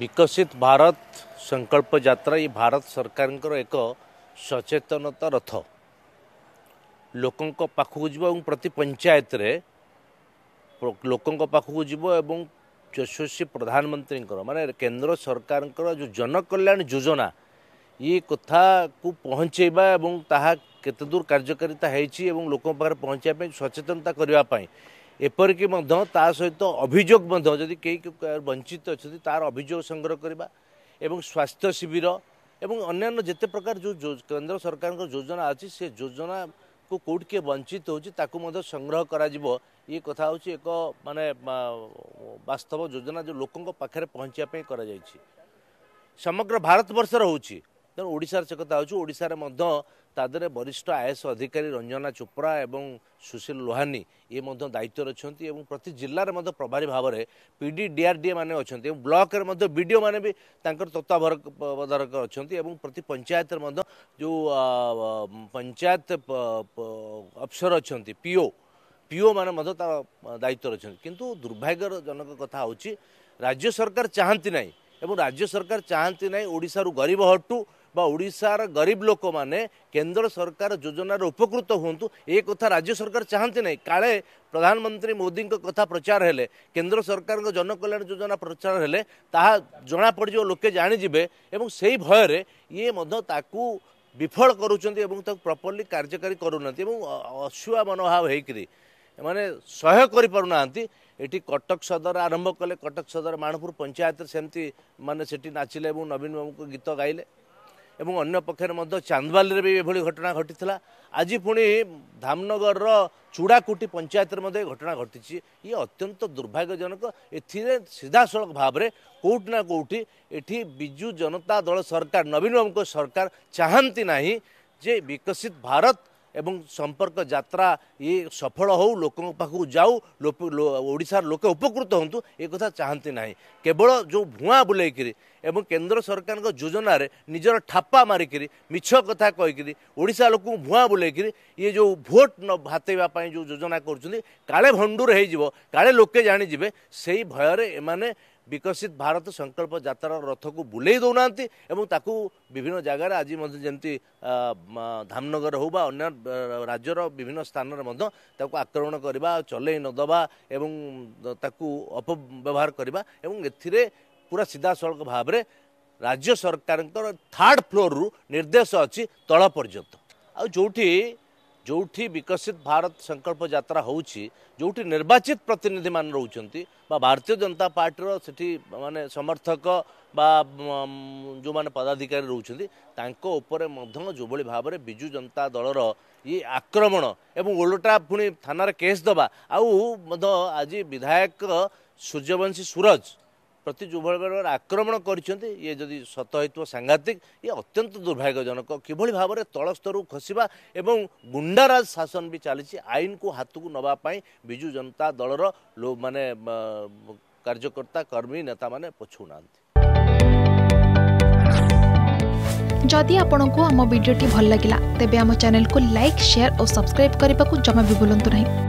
ବିକଶିତ ଭାରତ ସଂକଳ୍ପ ଯାତ୍ରା ଏ ଭାରତ ସରକାରଙ୍କର ଏକ ସଚେତନତା ରଥ ଲୋକଙ୍କ ପାଖକୁ ଯିବ ଏବଂ ପ୍ରତି ପଞ୍ଚାୟତରେ ଲୋକଙ୍କ ପାଖକୁ ଯିବ ଏବଂ ଯଶସ୍ୱୀ ପ୍ରଧାନମନ୍ତ୍ରୀଙ୍କର ମାନେ କେନ୍ଦ୍ର ସରକାରଙ୍କର ଯେଉଁ ଜନକଲ୍ୟାଣ ଯୋଜନା ଇ କଥାକୁ ପହଞ୍ଚାଇବା ଏବଂ ତାହା କେତେ ଦୂର କାର୍ଯ୍ୟକାରିତା ହେଇଛି ଏବଂ ଲୋକଙ୍କ ପାଖରେ ପହଞ୍ଚିବା ପାଇଁ ସଚେତନତା କରିବା ପାଇଁ ଏପରିକି ମଧ୍ୟ ତା ସହିତ ଅଭିଯୋଗ ମଧ୍ୟ ଯଦି କେହି ବଞ୍ଚିତ ଅଛନ୍ତି ତାର ଅଭିଯୋଗ ସଂଗ୍ରହ କରିବା ଏବଂ ସ୍ୱାସ୍ଥ୍ୟ ଶିବିର ଏବଂ ଅନ୍ୟାନ୍ୟ ଯେତେ ପ୍ରକାର ଯେଉଁ କେନ୍ଦ୍ର ସରକାରଙ୍କ ଯୋଜନା ଅଛି ସେ ଯୋଜନାକୁ କେଉଁଠି କିଏ ବଞ୍ଚିତ ହେଉଛି ତାକୁ ମଧ୍ୟ ସଂଗ୍ରହ କରାଯିବ ଇଏ କଥା ହେଉଛି ଏକ ମାନେ ବାସ୍ତବ ଯୋଜନା ଯେଉଁ ଲୋକଙ୍କ ପାଖରେ ପହଞ୍ଚିବା ପାଇଁ କରାଯାଇଛି ସମଗ୍ର ଭାରତବର୍ଷର ହେଉଛି ତେଣୁ ଓଡ଼ିଶାର ସେ କଥା ହେଉଛି ଓଡ଼ିଶାରେ ମଧ୍ୟ ତା ଦେହରେ ବରିଷ୍ଠ ଆଇଏଏସ୍ ଅଧିକାରୀ ରଞ୍ଜନା ଚୋପ୍ରା ଏବଂ ସୁଶୀଲ ଲୋହାନୀ ଇଏ ମଧ୍ୟ ଦାୟିତ୍ୱରେ ଅଛନ୍ତି ଏବଂ ପ୍ରତି ଜିଲ୍ଲାରେ ମଧ୍ୟ ପ୍ରଭାରୀ ଭାବରେ P D D R D A ମାନେ ଅଛନ୍ତି ଏବଂ ବ୍ଲକ୍ରେ ମଧ୍ୟ ବି ଡି ଓ ମାନେ ବି ତାଙ୍କର ତତ୍ତ୍ୱାବଧାରକ ଅଛନ୍ତି ଏବଂ ପ୍ରତି ପଞ୍ଚାୟତରେ ମଧ୍ୟ ଯେଉଁ ପଞ୍ଚାୟତ ଅଫିସର ଅଛନ୍ତି ପି ଓ ପି ଓ ମାନେ ମଧ୍ୟ ତା ଦାୟିତ୍ୱରେ ଅଛନ୍ତି କିନ୍ତୁ ଦୁର୍ଭାଗ୍ୟର ଜନକ କଥା ହେଉଛି ରାଜ୍ୟ ସରକାର ଚାହାନ୍ତି ନାହିଁ ଏବଂ ରାଜ୍ୟ ସରକାର ଚାହାନ୍ତି ନାହିଁ ଓଡ଼ିଶାରୁ ଗରିବ ହଟୁ ବା ଓଡ଼ିଶାର ଗରିବ ଲୋକମାନେ କେନ୍ଦ୍ର ସରକାର ଯୋଜନାର ଉପକୃତ ହୁଅନ୍ତୁ ଏ କଥା ରାଜ୍ୟ ସରକାର ଚାହାନ୍ତି ନାହିଁ କାଳେ ପ୍ରଧାନମନ୍ତ୍ରୀ ମୋଦିଙ୍କ କଥା ପ୍ରଚାର ହେଲେ କେନ୍ଦ୍ର ସରକାରଙ୍କ ଜନକଲ୍ୟାଣ ଯୋଜନା ପ୍ରଚାର ହେଲେ ତାହା ଜଣାପଡ଼ିଯିବ ଲୋକେ ଜାଣିଯିବେ ଏବଂ ସେହି ଭୟରେ ଇଏ ମଧ୍ୟ ତାକୁ ବିଫଳ କରୁଛନ୍ତି ଏବଂ ତାକୁ ପ୍ରପର୍ଲି କାର୍ଯ୍ୟକାରୀ କରୁନାହାନ୍ତି ଏବଂ ଅଶୁଆ ମନୋଭାବ ହେଇକିରି ଏମାନେ ସହ୍ୟ କରିପାରୁନାହାନ୍ତି ଏଠି କଟକ ସଦର ଆରମ୍ଭ କଲେ କଟକ ସଦର ମାଣପୁର ପଞ୍ଚାୟତରେ ସେମିତି ମାନେ ସେଠି ନାଚିଲେ ଏବଂ ନବୀନ ବାବୁଙ୍କ ଗୀତ ଗାଇଲେ ଏବଂ ଅନ୍ୟ ପକ୍ଷରେ ମଧ୍ୟ ଚାନ୍ଦବାଲିରେ ବି ଏଭଳି ଘଟଣା ଘଟିଥିଲା ଆଜି ପୁଣି ଧାମନଗରର ଚୂଡ଼ାକୁଟି ପଞ୍ଚାୟତରେ ମଧ୍ୟ ଏ ଘଟଣା ଘଟିଛି ଇଏ ଅତ୍ୟନ୍ତ ଦୁର୍ଭାଗ୍ୟଜନକ ଏଥିରେ ସିଧାସଳଖ ଭାବରେ କେଉଁଠି ନା କେଉଁଠି ଏଠି ବିଜୁ ଜନତା ଦଳ ସରକାର ନବୀନ ବାବୁଙ୍କ ସରକାର ଚାହାନ୍ତି ନାହିଁ ଯେ ବିକଶିତ ଭାରତ এবং সম্পর্ক যাত্রা ইয়ে সফল হো লোক পাখু যাও ওড়িশার লোক উপকৃত হুম এ কথা চাহাতে না কেবল যে ভুয়া বুলাইকি এবং কেন্দ্র সরকার যোজনার নিজের ঠাপা মারিকি মিছ কথা কইকি ওড়িশা লোক ভুয়া বুলাইকি ইয়ে যে ভোট হাতেবা যে যোজনা করছেন কালে ভণ্ডুর হয়ে যাব কালে লোকে জাঁয়ে সেই ভয়রে এমানে ବିକଶିତ ଭାରତ ସଂକଳ୍ପ ଯାତ୍ରାର ରଥକୁ ବୁଲେଇ ଦେଉନାହାନ୍ତି ଏବଂ ତାକୁ ବିଭିନ୍ନ ଜାଗାରେ ଆଜି ମଧ୍ୟ ଯେମିତି ଧାମନଗର ହେଉ ବା ଅନ୍ୟ ରାଜ୍ୟର ବିଭିନ୍ନ ସ୍ଥାନରେ ମଧ୍ୟ ତାକୁ ଆକ୍ରମଣ କରିବା ଚଲେଇ ନଦେବା ଏବଂ ତାକୁ ଅପବ୍ୟବହାର କରିବା ଏବଂ ଏଥିରେ ପୁରା ସିଧାସଳଖ ଭାବରେ ରାଜ୍ୟ ସରକାରଙ୍କର ଥାର୍ଡ଼ ଫ୍ଲୋର୍ରୁ ନିର୍ଦ୍ଦେଶ ଅଛି ତଳ ପର୍ଯ୍ୟନ୍ତ ଆଉ ଯେଉଁଠି ଯେଉଁଠି ବିକଶିତ ଭାରତ ସଂକଳ୍ପ ଯାତ୍ରା ହେଉଛି ଯେଉଁଠି ନିର୍ବାଚିତ ପ୍ରତିନିଧିମାନେ ରହୁଛନ୍ତି ବା ଭାରତୀୟ ଜନତା ପାର୍ଟିର ସେଠି ମାନେ ସମର୍ଥକ ବା ଯେଉଁମାନେ ପଦାଧିକାରୀ ରହୁଛନ୍ତି ତାଙ୍କ ଉପରେ ମଧ୍ୟ ଯେଉଁଭଳି ଭାବରେ ବିଜୁ ଜନତା ଦଳର ଇଏ ଆକ୍ରମଣ ଏବଂ ଓଲଟା ପୁଣି ଥାନାରେ କେସ୍ ଦେବା ଆଉ ମଧ୍ୟ ଆଜି ବିଧାୟକ ସୂର୍ଯ୍ୟବଂଶୀ ସୁରଜ ପ୍ରତି ଯେଉଁଭଳି ଭାବରେ ଆକ୍ରମଣ କରିଛନ୍ତି ଇଏ ଯଦି ସତ ହେଇଥିବ ସାଂଘାତିକ ଇଏ ଅତ୍ୟନ୍ତ ଦୁର୍ଭାଗ୍ୟଜନକ କିଭଳି ଭାବରେ ତଳ ସ୍ତରରୁ ଖସିବା ଏବଂ ଗୁଣ୍ଡାରାଜ ଶାସନ ବି ଚାଲିଛି ଆଇନକୁ ହାତକୁ ନେବା ପାଇଁ ବିଜୁ ଜନତା ଦଳର ଲୋ ମାନେ କାର୍ଯ୍ୟକର୍ତ୍ତା କର୍ମୀ ନେତାମାନେ ପଛଉନାହାନ୍ତି ଯଦି ଆପଣଙ୍କୁ ଆମ ଭିଡ଼ିଓଟି ଭଲ ଲାଗିଲା ତେବେ ଆମ ଚ୍ୟାନେଲକୁ ଲାଇକ୍ ସେୟାର ଓ ସବସ୍କ୍ରାଇବ୍ କରିବାକୁ ଜମା ବି ଭୁଲନ୍ତୁ ନାହିଁ